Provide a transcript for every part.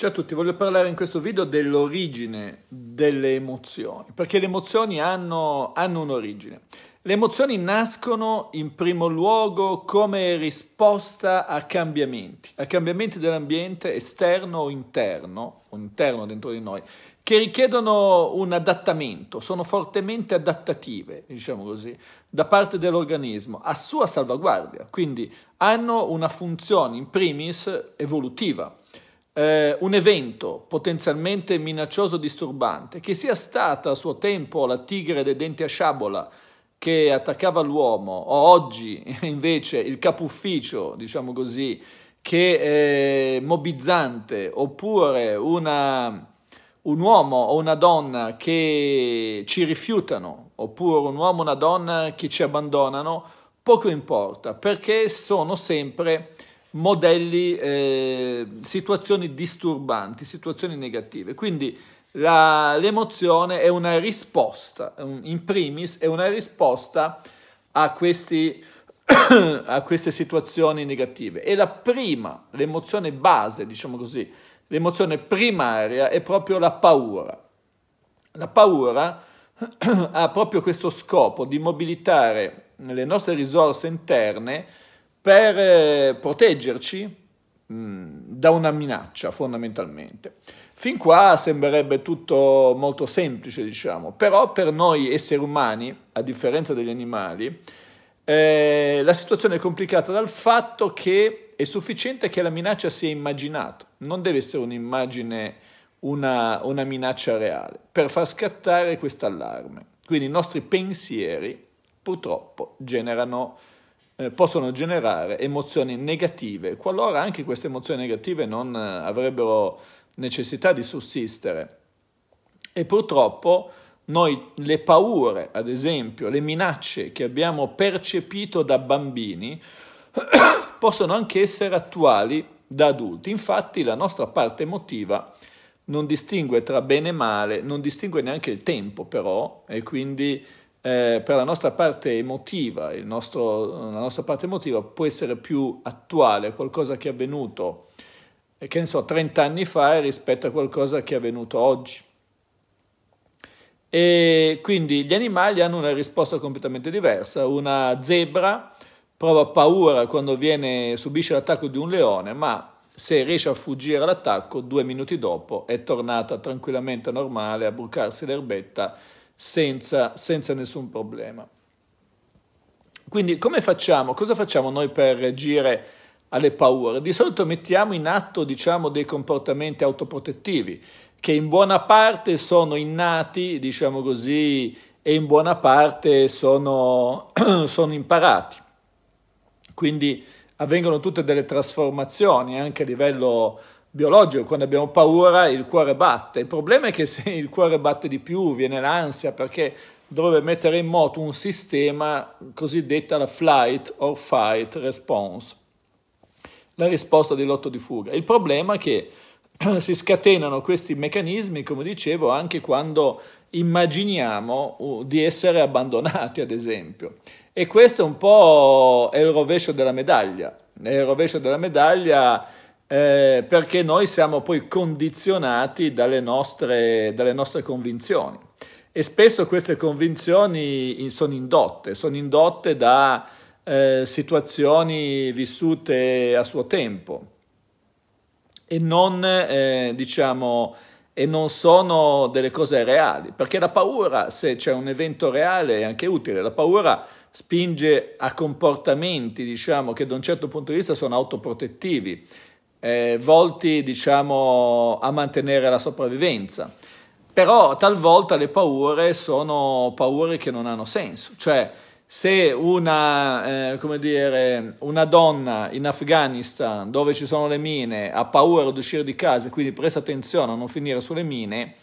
Ciao a tutti, voglio parlare in questo video dell'origine delle emozioni, perché le emozioni hanno, hanno, un'origine. Le emozioni nascono in primo luogo come risposta a cambiamenti, a cambiamenti dell'ambiente esterno o interno, o interno dentro di noi, che richiedono un adattamento, sono fortemente adattative, diciamo così, da parte dell'organismo a sua salvaguardia, quindi hanno una funzione in primis evolutiva eh, un evento potenzialmente minaccioso e disturbante, che sia stata a suo tempo la tigre dei denti a sciabola che attaccava l'uomo, o oggi invece il capufficio, diciamo così, che è mobizzante, oppure una, un uomo o una donna che ci rifiutano, oppure un uomo o una donna che ci abbandonano, poco importa, perché sono sempre modelli, eh, situazioni disturbanti, situazioni negative. Quindi la, l'emozione è una risposta, in primis è una risposta a, questi, a queste situazioni negative. E la prima, l'emozione base, diciamo così, l'emozione primaria è proprio la paura. La paura ha proprio questo scopo di mobilitare le nostre risorse interne per eh, proteggerci mm, da una minaccia fondamentalmente. Fin qua sembrerebbe tutto molto semplice, diciamo, però per noi esseri umani, a differenza degli animali, eh, la situazione è complicata dal fatto che è sufficiente che la minaccia sia immaginata, non deve essere un'immagine, una, una minaccia reale, per far scattare questo allarme. Quindi i nostri pensieri purtroppo generano eh, possono generare emozioni negative, qualora anche queste emozioni negative non eh, avrebbero necessità di sussistere. E purtroppo noi le paure, ad esempio, le minacce che abbiamo percepito da bambini possono anche essere attuali da adulti. Infatti la nostra parte emotiva non distingue tra bene e male, non distingue neanche il tempo però e quindi eh, per la nostra parte emotiva, nostro, la nostra parte emotiva può essere più attuale, qualcosa che è avvenuto, eh, che ne so, 30 anni fa rispetto a qualcosa che è avvenuto oggi. E quindi gli animali hanno una risposta completamente diversa. Una zebra prova paura quando viene, subisce l'attacco di un leone, ma se riesce a fuggire all'attacco, due minuti dopo è tornata tranquillamente normale a brucarsi l'erbetta senza, senza nessun problema. Quindi come facciamo? Cosa facciamo noi per reagire alle paure? Di solito mettiamo in atto diciamo, dei comportamenti autoprotettivi che in buona parte sono innati, diciamo così, e in buona parte sono, sono imparati. Quindi avvengono tutte delle trasformazioni anche a livello biologico, quando abbiamo paura il cuore batte. Il problema è che se il cuore batte di più viene l'ansia perché dovrebbe mettere in moto un sistema cosiddetto la flight or fight response, la risposta di lotto di fuga. Il problema è che si scatenano questi meccanismi, come dicevo, anche quando immaginiamo uh, di essere abbandonati, ad esempio. E questo è un po' il rovescio della medaglia. il rovescio della medaglia eh, perché noi siamo poi condizionati dalle nostre, dalle nostre convinzioni e spesso queste convinzioni sono indotte, sono indotte da eh, situazioni vissute a suo tempo e non, eh, diciamo, e non sono delle cose reali, perché la paura, se c'è un evento reale, è anche utile, la paura spinge a comportamenti, diciamo, che da un certo punto di vista sono autoprotettivi eh, volti diciamo, a mantenere la sopravvivenza. Però talvolta le paure sono paure che non hanno senso, cioè se una, eh, dire, una donna in Afghanistan dove ci sono le mine ha paura di uscire di casa e quindi presta attenzione a non finire sulle mine,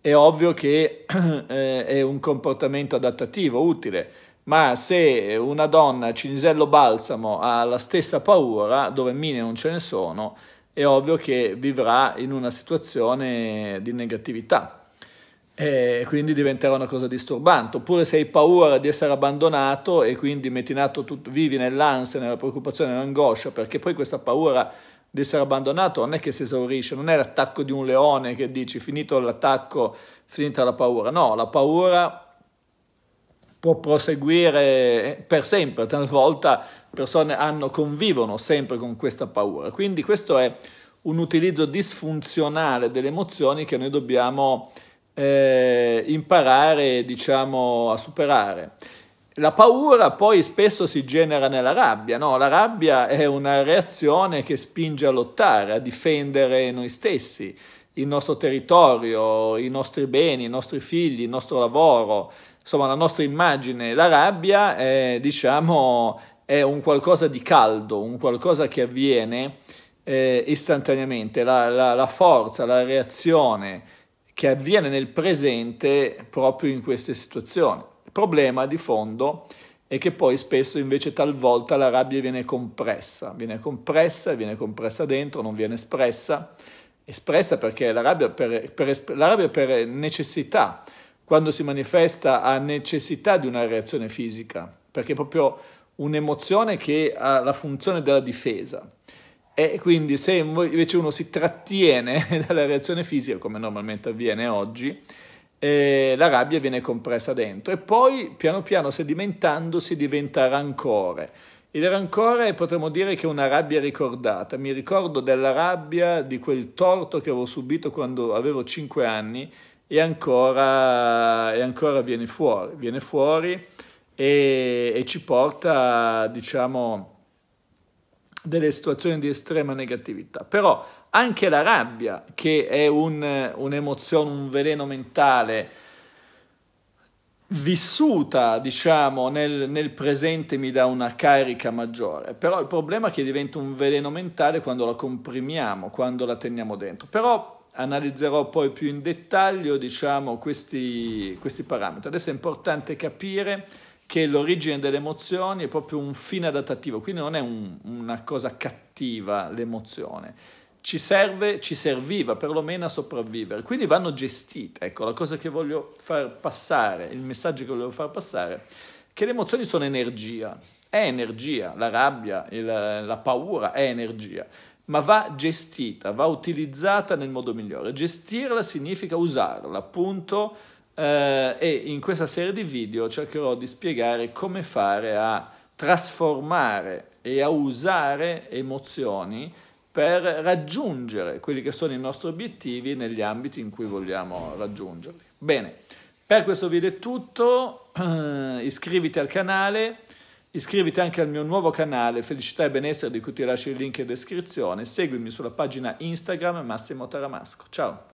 è ovvio che eh, è un comportamento adattativo, utile ma se una donna Cinisello Balsamo ha la stessa paura, dove mine non ce ne sono, è ovvio che vivrà in una situazione di negatività e quindi diventerà una cosa disturbante. Oppure se hai paura di essere abbandonato e quindi mettinato tutto, vivi nell'ansia, nella preoccupazione, nell'angoscia, perché poi questa paura di essere abbandonato non è che si esaurisce, non è l'attacco di un leone che dici finito l'attacco, finita la paura, no, la paura può proseguire per sempre, talvolta persone hanno, convivono sempre con questa paura. Quindi questo è un utilizzo disfunzionale delle emozioni che noi dobbiamo eh, imparare diciamo, a superare. La paura poi spesso si genera nella rabbia, no? La rabbia è una reazione che spinge a lottare, a difendere noi stessi, il nostro territorio, i nostri beni, i nostri figli, il nostro lavoro, insomma la nostra immagine, la rabbia è, diciamo, è un qualcosa di caldo, un qualcosa che avviene eh, istantaneamente, la, la, la forza, la reazione che avviene nel presente proprio in queste situazioni. Il problema di fondo è che poi spesso invece talvolta la rabbia viene compressa, viene compressa, viene compressa dentro, non viene espressa espressa perché la rabbia per, per, la rabbia per necessità, quando si manifesta ha necessità di una reazione fisica, perché è proprio un'emozione che ha la funzione della difesa. E quindi se invece uno si trattiene dalla reazione fisica, come normalmente avviene oggi, eh, la rabbia viene compressa dentro e poi piano piano sedimentandosi diventa rancore. Ed era ancora, potremmo dire, che una rabbia ricordata. Mi ricordo della rabbia, di quel torto che avevo subito quando avevo 5 anni e ancora, e ancora viene fuori, viene fuori e, e ci porta, diciamo, delle situazioni di estrema negatività. Però anche la rabbia, che è un, un'emozione, un veleno mentale, vissuta, diciamo, nel, nel, presente mi dà una carica maggiore, però il problema è che diventa un veleno mentale quando la comprimiamo, quando la teniamo dentro. Però analizzerò poi più in dettaglio, diciamo, questi, questi parametri. Adesso è importante capire che l'origine delle emozioni è proprio un fine adattativo, quindi non è un, una cosa cattiva l'emozione ci serve, ci serviva perlomeno a sopravvivere, quindi vanno gestite. Ecco, la cosa che voglio far passare, il messaggio che voglio far passare, è che le emozioni sono energia, è energia, la rabbia, il, la paura è energia, ma va gestita, va utilizzata nel modo migliore. Gestirla significa usarla, appunto, eh, e in questa serie di video cercherò di spiegare come fare a trasformare e a usare emozioni per raggiungere quelli che sono i nostri obiettivi negli ambiti in cui vogliamo raggiungerli. Bene, per questo video è tutto, iscriviti al canale, iscriviti anche al mio nuovo canale Felicità e Benessere di cui ti lascio il link in descrizione, seguimi sulla pagina Instagram Massimo Taramasco. Ciao!